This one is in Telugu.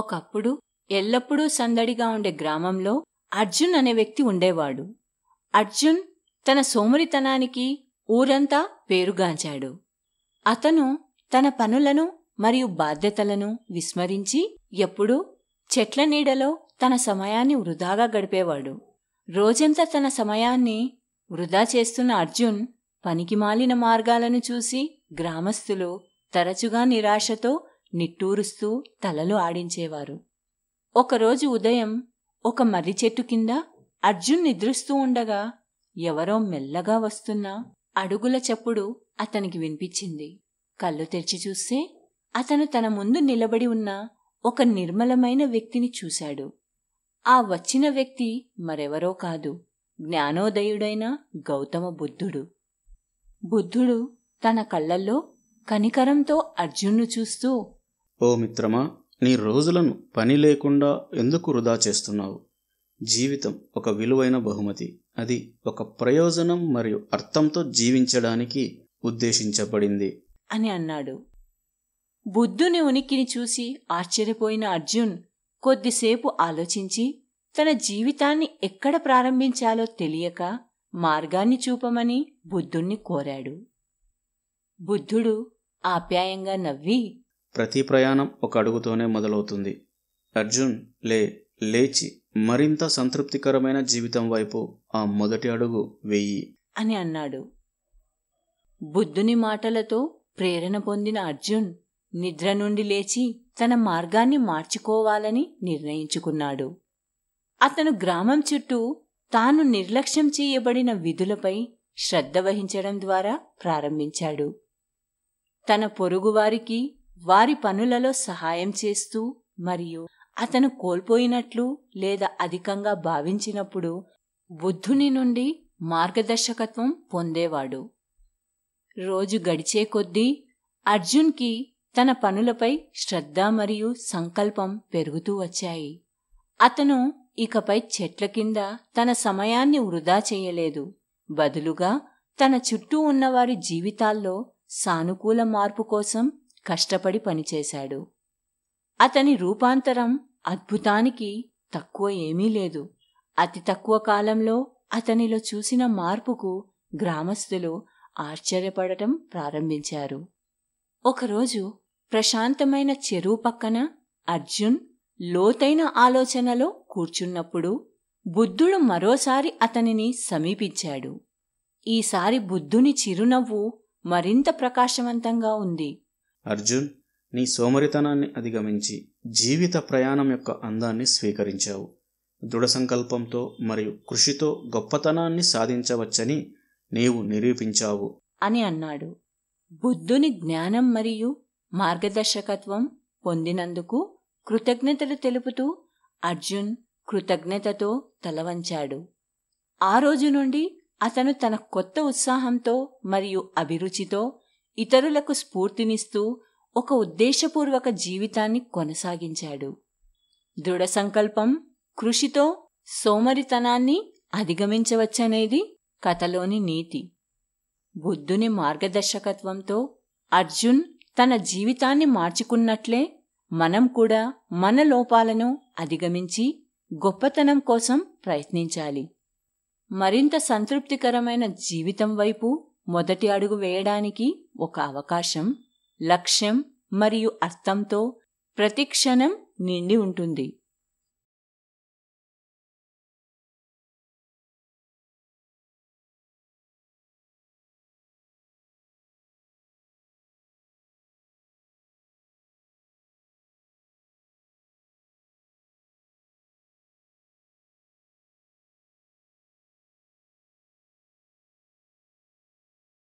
ఒకప్పుడు ఎల్లప్పుడూ సందడిగా ఉండే గ్రామంలో అర్జున్ అనే వ్యక్తి ఉండేవాడు అర్జున్ తన సోమరితనానికి ఊరంతా పేరుగాంచాడు అతను తన పనులను మరియు బాధ్యతలను విస్మరించి ఎప్పుడూ చెట్ల నీడలో తన సమయాన్ని వృధాగా గడిపేవాడు రోజంతా తన సమయాన్ని వృధా చేస్తున్న అర్జున్ పనికి మాలిన మార్గాలను చూసి గ్రామస్తులు తరచుగా నిరాశతో నిట్టూరుస్తూ తలలు ఆడించేవారు ఒకరోజు ఉదయం ఒక మర్రి చెట్టు కింద అర్జున్ నిద్రిస్తూ ఉండగా ఎవరో మెల్లగా వస్తున్న అడుగుల చప్పుడు అతనికి వినిపించింది కళ్ళు తెరిచి చూస్తే అతను తన ముందు నిలబడి ఉన్న ఒక నిర్మలమైన వ్యక్తిని చూశాడు ఆ వచ్చిన వ్యక్తి మరెవరో కాదు జ్ఞానోదయుడైన గౌతమ బుద్ధుడు బుద్ధుడు తన కళ్ళల్లో కనికరంతో అర్జున్ను చూస్తూ ఓ మిత్రమా నీ రోజులను పని లేకుండా ఎందుకు వృధా చేస్తున్నావు జీవితం ఒక విలువైన బహుమతి అది ఒక ప్రయోజనం మరియు అర్థంతో జీవించడానికి ఉద్దేశించబడింది అని అన్నాడు బుద్ధుని ఉనికిని చూసి ఆశ్చర్యపోయిన అర్జున్ కొద్దిసేపు ఆలోచించి తన జీవితాన్ని ఎక్కడ ప్రారంభించాలో తెలియక మార్గాన్ని చూపమని బుద్ధుణ్ణి కోరాడు బుద్ధుడు ఆప్యాయంగా నవ్వి ప్రతి ప్రయాణం ఒక అడుగుతోనే మొదలవుతుంది అర్జున్ లే లేచి మరింత సంతృప్తికరమైన జీవితం వైపు ఆ మొదటి అడుగు వెయ్యి అని అన్నాడు బుద్ధుని మాటలతో ప్రేరణ పొందిన అర్జున్ నిద్ర నుండి లేచి తన మార్గాన్ని మార్చుకోవాలని నిర్ణయించుకున్నాడు అతను గ్రామం చుట్టూ తాను నిర్లక్ష్యం చేయబడిన విధులపై శ్రద్ధ వహించడం ద్వారా ప్రారంభించాడు తన పొరుగువారికి వారి పనులలో సహాయం చేస్తూ మరియు అతను కోల్పోయినట్లు లేదా అధికంగా భావించినప్పుడు బుద్ధుని నుండి మార్గదర్శకత్వం పొందేవాడు రోజు గడిచే కొద్దీ అర్జున్కి తన పనులపై శ్రద్ధ మరియు సంకల్పం పెరుగుతూ వచ్చాయి అతను ఇకపై చెట్ల కింద తన సమయాన్ని వృధా చేయలేదు బదులుగా తన చుట్టూ ఉన్నవారి జీవితాల్లో సానుకూల మార్పు కోసం కష్టపడి పనిచేశాడు అతని రూపాంతరం అద్భుతానికి తక్కువ ఏమీ లేదు అతి తక్కువ కాలంలో అతనిలో చూసిన మార్పుకు గ్రామస్తులు ఆశ్చర్యపడటం ప్రారంభించారు ఒకరోజు ప్రశాంతమైన చెరువు పక్కన అర్జున్ లోతైన ఆలోచనలో కూర్చున్నప్పుడు బుద్ధుడు మరోసారి అతనిని సమీపించాడు ఈసారి బుద్ధుని చిరునవ్వు మరింత ప్రకాశవంతంగా ఉంది అర్జున్ నీ సోమరితనాన్ని అధిగమించి జీవిత ప్రయాణం యొక్క అందాన్ని స్వీకరించావు దృఢ సంకల్పంతో మరియు కృషితో గొప్పతనాన్ని సాధించవచ్చని నీవు నిరూపించావు అని అన్నాడు బుద్ధుని జ్ఞానం మరియు మార్గదర్శకత్వం పొందినందుకు కృతజ్ఞతలు తెలుపుతూ అర్జున్ కృతజ్ఞతతో తలవంచాడు ఆ రోజు నుండి అతను తన కొత్త ఉత్సాహంతో మరియు అభిరుచితో ఇతరులకు స్ఫూర్తినిస్తూ ఒక ఉద్దేశపూర్వక జీవితాన్ని కొనసాగించాడు దృఢ సంకల్పం కృషితో సోమరితనాన్ని అధిగమించవచ్చనేది కథలోని నీతి బుద్ధుని మార్గదర్శకత్వంతో అర్జున్ తన జీవితాన్ని మార్చుకున్నట్లే మనం కూడా మన లోపాలను అధిగమించి గొప్పతనం కోసం ప్రయత్నించాలి మరింత సంతృప్తికరమైన జీవితం వైపు మొదటి అడుగు వేయడానికి ఒక అవకాశం లక్ష్యం మరియు అర్థంతో ప్రతిక్షణం నిండి ఉంటుంది